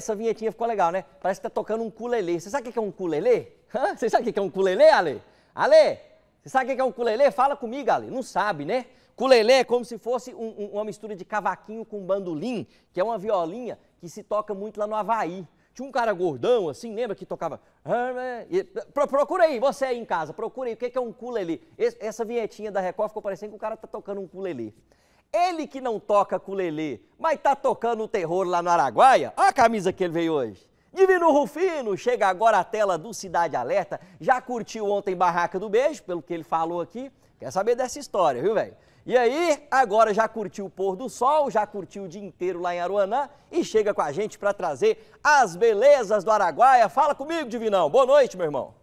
essa vinhetinha ficou legal, né? Parece que tá tocando um culelê. Você sabe o que é um culelê? Hã? Você sabe o que é um culelê, Ale? Ale, você sabe o que é um culelê? Fala comigo, Ale. Não sabe, né? Culelê é como se fosse um, um, uma mistura de cavaquinho com bandolim, que é uma violinha que se toca muito lá no Havaí. Tinha um cara gordão, assim, lembra que tocava... Né? Pro, procura aí, você aí em casa, procura aí, o que é um culelê? Essa vinhetinha da Record ficou parecendo que o cara tá tocando um culelê. Ele que não toca com o Lelê, mas tá tocando o terror lá no Araguaia. Olha a camisa que ele veio hoje. Divino Rufino, chega agora à tela do Cidade Alerta. Já curtiu ontem Barraca do Beijo, pelo que ele falou aqui. Quer saber dessa história, viu, velho? E aí, agora já curtiu o pôr do sol, já curtiu o dia inteiro lá em Aruanã e chega com a gente para trazer as belezas do Araguaia. Fala comigo, Divinão. Boa noite, meu irmão.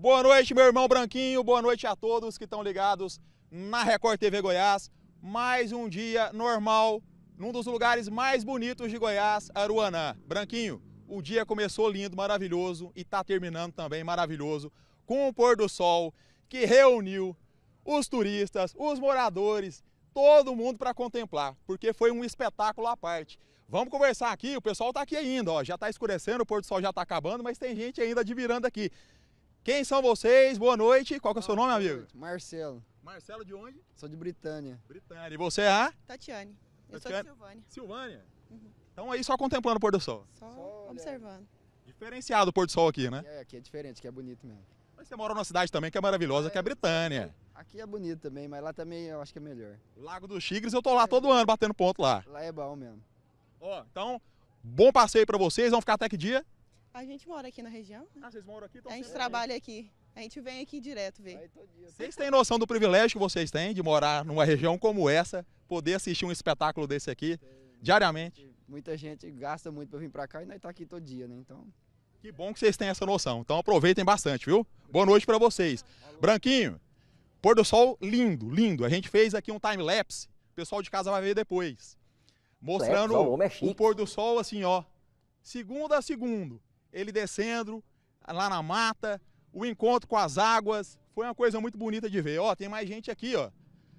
Boa noite, meu irmão Branquinho. Boa noite a todos que estão ligados na Record TV Goiás. Mais um dia normal num dos lugares mais bonitos de Goiás, Aruanã. Branquinho, o dia começou lindo, maravilhoso e está terminando também maravilhoso com o pôr do sol que reuniu os turistas, os moradores, todo mundo para contemplar, porque foi um espetáculo à parte. Vamos conversar aqui, o pessoal está aqui ainda, ó, já está escurecendo, o pôr do sol já está acabando, mas tem gente ainda de virando aqui. Quem são vocês? Boa noite. Qual que é o seu nome, amigo? Marcelo. Marcelo de onde? Sou de Britânia. Britânia. E você é a? Tatiane. Eu Tatiane. sou de Silvânia. Silvânia? Uhum. Então aí só contemplando o pôr do sol. Só, só observando. Diferenciado o pôr do sol aqui, né? É, aqui é diferente, aqui é bonito mesmo. Mas você mora numa cidade também que é maravilhosa, é, que é a é. Britânia. Aqui é bonito também, mas lá também eu acho que é melhor. Lago dos Tigres, eu tô lá é. todo ano batendo ponto lá. Lá é bom mesmo. Ó, então, bom passeio para vocês. Vão ficar até que dia? A gente mora aqui na região. Né? Ah, vocês moram aqui? Então a gente trabalha aí. aqui. A gente vem aqui direto ver. Vocês têm noção do privilégio que vocês têm de morar numa região como essa, poder assistir um espetáculo desse aqui diariamente? Muita gente gasta muito para vir para cá e nós está aqui todo dia, né? Então. Que bom que vocês têm essa noção. Então aproveitem bastante, viu? Boa noite para vocês. Branquinho, pôr do sol lindo, lindo. A gente fez aqui um time lapse. O pessoal de casa vai ver depois. Mostrando o, é o pôr do sol assim, ó. Segunda a segundo ele descendo lá na mata, o encontro com as águas, foi uma coisa muito bonita de ver. Ó, tem mais gente aqui, ó,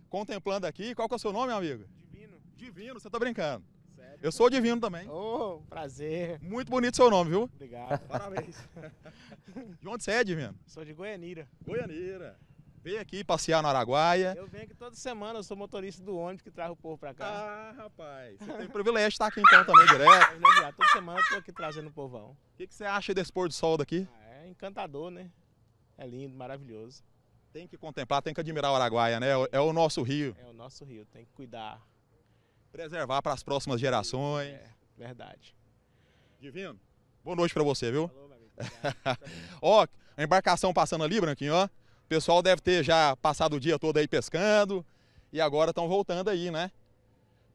contemplando aqui. Qual que é o seu nome, meu amigo? Divino. Divino, você tá brincando. Sério? Eu sou divino também. Ô, oh, prazer. Muito bonito seu nome, viu? Obrigado. Parabéns. de onde você é, Divino? Sou de Goianira. Goianira. Vem aqui passear no Araguaia. Eu venho aqui toda semana, eu sou motorista do ônibus que traz o povo pra cá. Ah, rapaz. Você tem o privilégio de estar aqui então também direto. É, toda semana eu tô aqui trazendo o povão. O que, que, você acha desse pôr do sol daqui? Ah, é encantador, né? É lindo, maravilhoso. Tem que contemplar, tem que admirar o Araguaia, né? É o é nosso rio. É o nosso rio, tem que cuidar. Preservar para as próximas gerações. É, verdade. Divino, boa noite para você, viu? Falou, meu amigo. Ó, a embarcação passando ali, Branquinho, ó pessoal deve ter já passado o dia todo aí pescando e agora estão voltando aí, né?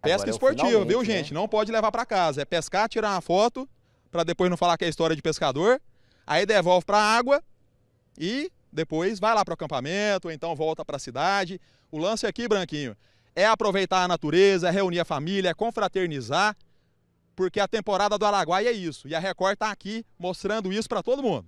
Pesca é esportiva, viu, né? gente? Né? Não pode levar para casa. É pescar, tirar uma foto, para depois não falar que é história de pescador. Aí devolve para a água e depois vai lá para o acampamento, ou então volta para a cidade. O lance aqui, Branquinho, é aproveitar a natureza, é reunir a família, é confraternizar, porque a temporada do Araguaia é isso. E a Record está aqui mostrando isso para todo mundo.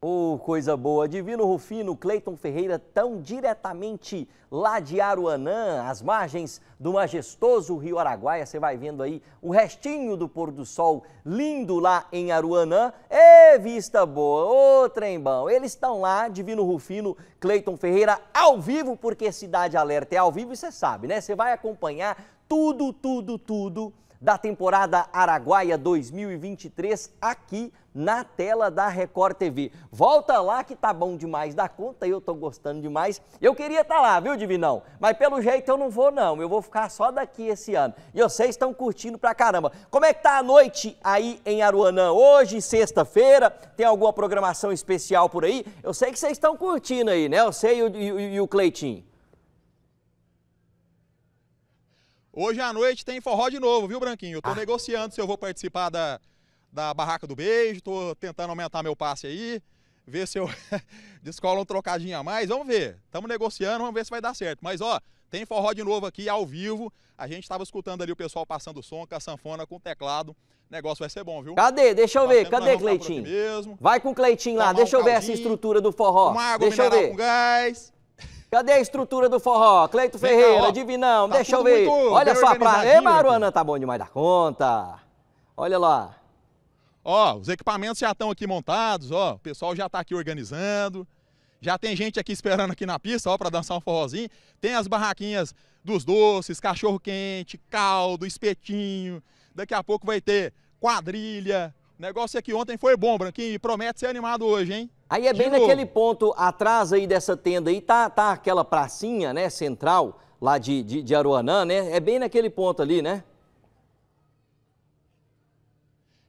Ô, oh, coisa boa! Divino Rufino, Cleiton Ferreira tão diretamente lá de Aruanã, às margens do majestoso Rio Araguaia. Você vai vendo aí o restinho do pôr do sol lindo lá em Aruanã. É vista boa! Ô, oh, trembão! Eles estão lá, Divino Rufino, Cleiton Ferreira, ao vivo, porque Cidade Alerta é ao vivo e você sabe, né? Você vai acompanhar tudo, tudo, tudo da temporada Araguaia 2023 aqui na tela da Record TV. Volta lá que tá bom demais da conta, eu tô gostando demais. Eu queria estar tá lá, viu, Divinão? Mas pelo jeito eu não vou não, eu vou ficar só daqui esse ano. E vocês estão curtindo pra caramba. Como é que tá a noite aí em Aruanã? Hoje, sexta-feira, tem alguma programação especial por aí? Eu sei que vocês estão curtindo aí, né? Eu sei e o, e o Cleitinho. Hoje à noite tem forró de novo, viu, Branquinho? Eu tô ah. negociando se eu vou participar da, da Barraca do Beijo, tô tentando aumentar meu passe aí, ver se eu descolo um trocadinho a mais. Vamos ver. Estamos negociando, vamos ver se vai dar certo. Mas, ó, tem forró de novo aqui, ao vivo. A gente estava escutando ali o pessoal passando o som com a sanfona, com o teclado. O negócio vai ser bom, viu? Cadê? Deixa eu ver. Cadê, tá Cleitinho? Vai com o Cleitinho lá. Deixa um eu ver essa estrutura do forró. Uma água Deixa eu ver. com gás. Cadê a estrutura do forró? Cleito Ferreira, cá, Divinão, tá deixa eu ver. Olha só a praia. Ei, Maruana, tá bom demais da conta. Olha lá. Ó, os equipamentos já estão aqui montados, ó. O pessoal já tá aqui organizando. Já tem gente aqui esperando aqui na pista, ó, para dançar um forrozinho. Tem as barraquinhas dos doces, cachorro-quente, caldo, espetinho. Daqui a pouco vai ter quadrilha. O negócio é que ontem foi bom, Branquinho, e promete ser animado hoje, hein? Aí é bem naquele ponto atrás aí dessa tenda aí, tá, tá aquela pracinha, né, central, lá de, de, de Aruanã, né? É bem naquele ponto ali, né?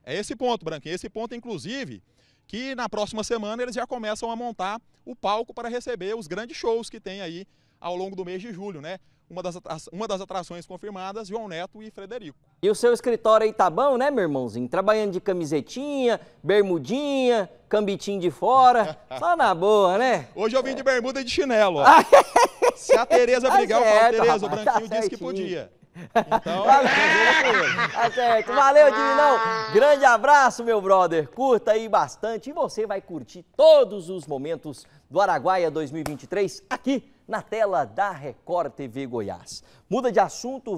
É esse ponto, Branquinho. Esse ponto, inclusive, que na próxima semana eles já começam a montar o palco para receber os grandes shows que tem aí ao longo do mês de julho, né? uma das, uma das atrações confirmadas, João Neto e Frederico. E o seu escritório aí tá bom, né, meu irmãozinho? Trabalhando de camisetinha, bermudinha, cambitinho de fora, só na boa, né? Hoje eu vim de bermuda e de chinelo, ó. Ah, é? Se a Tereza tá brigar, tá eu falo, Tereza, o tá Branquinho tá disse que podia. Então, valeu, tá, é tá certo. Valeu, Divinão. Grande abraço, meu brother. Curta aí bastante e você vai curtir todos os momentos do Araguaia 2023 aqui na tela da Record TV Goiás. Muda de assunto,